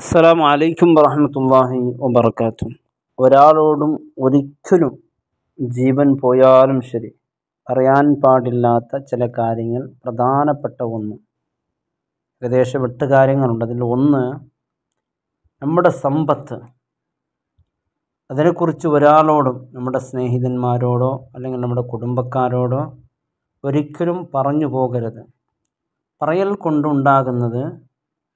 അസ്സാം വലൈക്കും വറഹമത്തല്ലാഹി വബർക്കാത്തു ഒരാളോടും ഒരിക്കലും ജീവൻ പോയാലും ശരി അറിയാൻ പാടില്ലാത്ത ചില കാര്യങ്ങൾ പ്രധാനപ്പെട്ട ഒന്ന് ഏകദേശം എട്ട് കാര്യങ്ങളുണ്ട് അതിൽ ഒന്ന് നമ്മുടെ സമ്പത്ത് അതിനെക്കുറിച്ച് ഒരാളോടും നമ്മുടെ സ്നേഹിതന്മാരോടോ അല്ലെങ്കിൽ നമ്മുടെ കുടുംബക്കാരോടോ ഒരിക്കലും പറഞ്ഞു പോകരുത് പറയൽ കൊണ്ടുണ്ടാകുന്നത്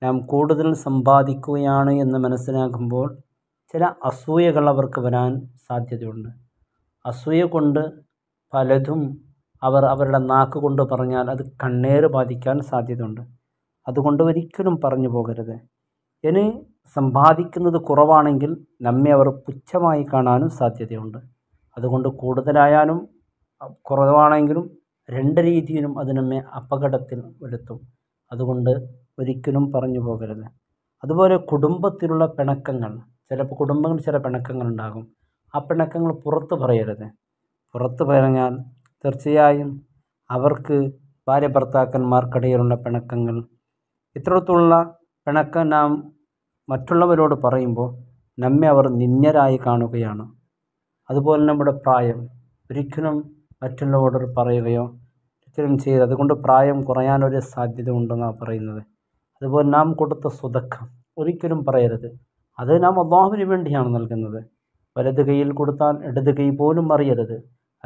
നാം കൂടുതൽ സമ്പാദിക്കുകയാണ് എന്ന് മനസ്സിലാക്കുമ്പോൾ ചില അസൂയകൾ അവർക്ക് വരാൻ സാധ്യതയുണ്ട് അസൂയ കൊണ്ട് പലതും അവർ അവരുടെ നാക്ക് കൊണ്ട് പറഞ്ഞാൽ അത് കണ്ണേറ് ബാധിക്കാൻ സാധ്യതയുണ്ട് അതുകൊണ്ട് ഒരിക്കലും പറഞ്ഞു പോകരുത് ഇനി സമ്പാദിക്കുന്നത് കുറവാണെങ്കിൽ നമ്മെ അവർ പുച്ഛമായി കാണാനും സാധ്യതയുണ്ട് അതുകൊണ്ട് കൂടുതലായാലും കുറവാണെങ്കിലും രണ്ട് രീതിയിലും അത് നമ്മെ അപകടത്തിൽ വരുത്തും അതുകൊണ്ട് ഒരിക്കലും പറഞ്ഞു പോകരുത് അതുപോലെ കുടുംബത്തിലുള്ള പിണക്കങ്ങൾ ചിലപ്പോൾ കുടുംബങ്ങൾ ചില പിണക്കങ്ങൾ ഉണ്ടാകും ആ പിണക്കങ്ങൾ പുറത്ത് പറയരുത് പുറത്ത് പറഞ്ഞാൽ തീർച്ചയായും അവർക്ക് ഭാര്യ ഭർത്താക്കന്മാർക്കിടയിലുള്ള പിണക്കങ്ങൾ ഇത്തരത്തിലുള്ള പിണക്കം നാം മറ്റുള്ളവരോട് പറയുമ്പോൾ നമ്മെ അവർ നിന്നരായി കാണുകയാണ് അതുപോലെ നമ്മുടെ പ്രായം ഒരിക്കലും മറ്റുള്ളവരോട് പറയുകയോ ഒരിക്കലും ചെയ്ത് അതുകൊണ്ട് പ്രായം കുറയാനൊരു സാധ്യത ഉണ്ടെന്നാണ് പറയുന്നത് അതുപോലെ നാം കൊടുത്ത സ്വതക്ക ഒരിക്കലും പറയരുത് അത് നാം അള്ളാഹുവിന് വേണ്ടിയാണ് നൽകുന്നത് വലത് കൈയിൽ കൊടുത്താൽ ഇടത് കൈ പോലും അറിയരുത്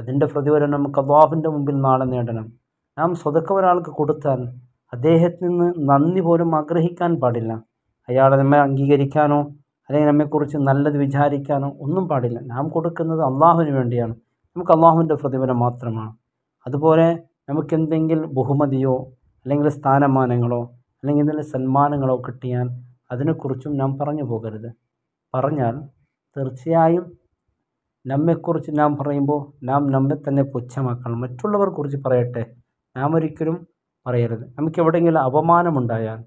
അതിൻ്റെ പ്രതിഫലം നമുക്ക് അള്ളാഹുവിൻ്റെ മുമ്പിൽ നാളെ നേടണം നാം സ്വതക്ക ഒരാൾക്ക് കൊടുത്താൽ അദ്ദേഹത്തിൽ നിന്ന് നന്ദി പോലും ആഗ്രഹിക്കാൻ പാടില്ല അയാൾ നമ്മെ അംഗീകരിക്കാനോ അല്ലെങ്കിൽ നമ്മെക്കുറിച്ച് നല്ലത് വിചാരിക്കാനോ ഒന്നും പാടില്ല നാം കൊടുക്കുന്നത് അള്ളാഹുവിന് വേണ്ടിയാണ് നമുക്ക് അള്ളാഹുവിൻ്റെ പ്രതിഫലം മാത്രമാണ് അതുപോലെ നമുക്കെന്തെങ്കിലും ബഹുമതിയോ അല്ലെങ്കിൽ സ്ഥാനമാനങ്ങളോ അല്ലെങ്കിൽ നല്ല സന്മാനങ്ങളോ കിട്ടിയാൽ അതിനെക്കുറിച്ചും നാം പറഞ്ഞു പോകരുത് പറഞ്ഞാൽ തീർച്ചയായും നമ്മെക്കുറിച്ച് നാം പറയുമ്പോൾ നാം നമ്മെ തന്നെ പുച്ഛമാക്കണം മറ്റുള്ളവരെക്കുറിച്ച് പറയട്ടെ നാം ഒരിക്കലും പറയരുത് നമുക്ക് എവിടെയെങ്കിലും അപമാനമുണ്ടായാൽ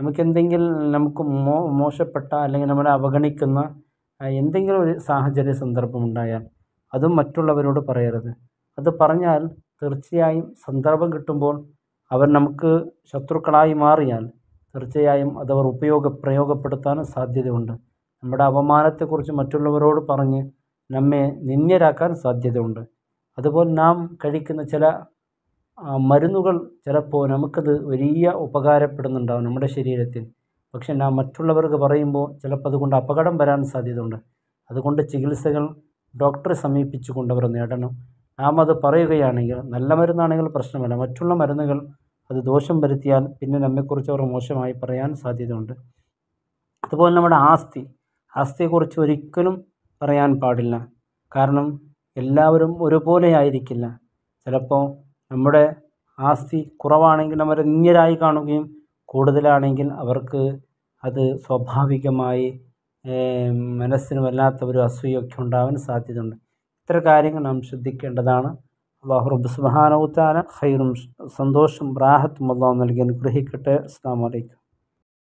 നമുക്കെന്തെങ്കിലും നമുക്ക് മോ മോശപ്പെട്ട അല്ലെങ്കിൽ നമ്മളെ അവഗണിക്കുന്ന എന്തെങ്കിലും ഒരു സാഹചര്യ സന്ദർഭമുണ്ടായാൽ അതും മറ്റുള്ളവരോട് പറയരുത് അത് പറഞ്ഞാൽ തീർച്ചയായും സന്ദർഭം കിട്ടുമ്പോൾ അവർ നമുക്ക് ശത്രുക്കളായി മാറിയാൽ തീർച്ചയായും അതവർ ഉപയോഗ പ്രയോഗപ്പെടുത്താനും സാധ്യതയുണ്ട് നമ്മുടെ അപമാനത്തെക്കുറിച്ച് മറ്റുള്ളവരോട് പറഞ്ഞ് നമ്മെ നിന്ദ്യരാക്കാൻ സാധ്യതയുണ്ട് അതുപോലെ നാം കഴിക്കുന്ന ചില മരുന്നുകൾ ചിലപ്പോൾ നമുക്കത് വലിയ ഉപകാരപ്പെടുന്നുണ്ടാവും നമ്മുടെ ശരീരത്തിൽ പക്ഷെ നാം മറ്റുള്ളവർക്ക് പറയുമ്പോൾ ചിലപ്പോൾ അതുകൊണ്ട് അപകടം വരാൻ സാധ്യതയുണ്ട് അതുകൊണ്ട് ചികിത്സകൾ ഡോക്ടറെ സമീപിച്ചുകൊണ്ടവർ നേടണം നാം അത് പറയുകയാണെങ്കിൽ നല്ല മരുന്നാണെങ്കിൽ പ്രശ്നമല്ല മറ്റുള്ള മരുന്നുകൾ അത് ദോഷം വരുത്തിയാൽ പിന്നെ നമ്മെക്കുറിച്ച് അവർ മോശമായി പറയാൻ സാധ്യതയുണ്ട് അതുപോലെ നമ്മുടെ ആസ്തി ആസ്തിയെക്കുറിച്ച് ഒരിക്കലും പറയാൻ പാടില്ല കാരണം എല്ലാവരും ഒരുപോലെ ആയിരിക്കില്ല ചിലപ്പോൾ നമ്മുടെ ആസ്തി കുറവാണെങ്കിൽ അവരെ നിന്ദ്യരായി കാണുകയും കൂടുതലാണെങ്കിൽ അവർക്ക് അത് സ്വാഭാവികമായി മനസ്സിന് വല്ലാത്ത ഒരു അസൂയൊക്കെ ഉണ്ടാവാൻ സാധ്യതയുണ്ട് ഇത്ര കാര്യങ്ങൾ നാം ശ്രദ്ധിക്കേണ്ടതാണ് അള്ളാഹു സുബാനവുത്താന ഹൈറും സന്തോഷം റാഹത്തും അള്ളാഹു നൽകി അനുഗ്രഹിക്കട്ടെ അസ്സാം വലൈക്കും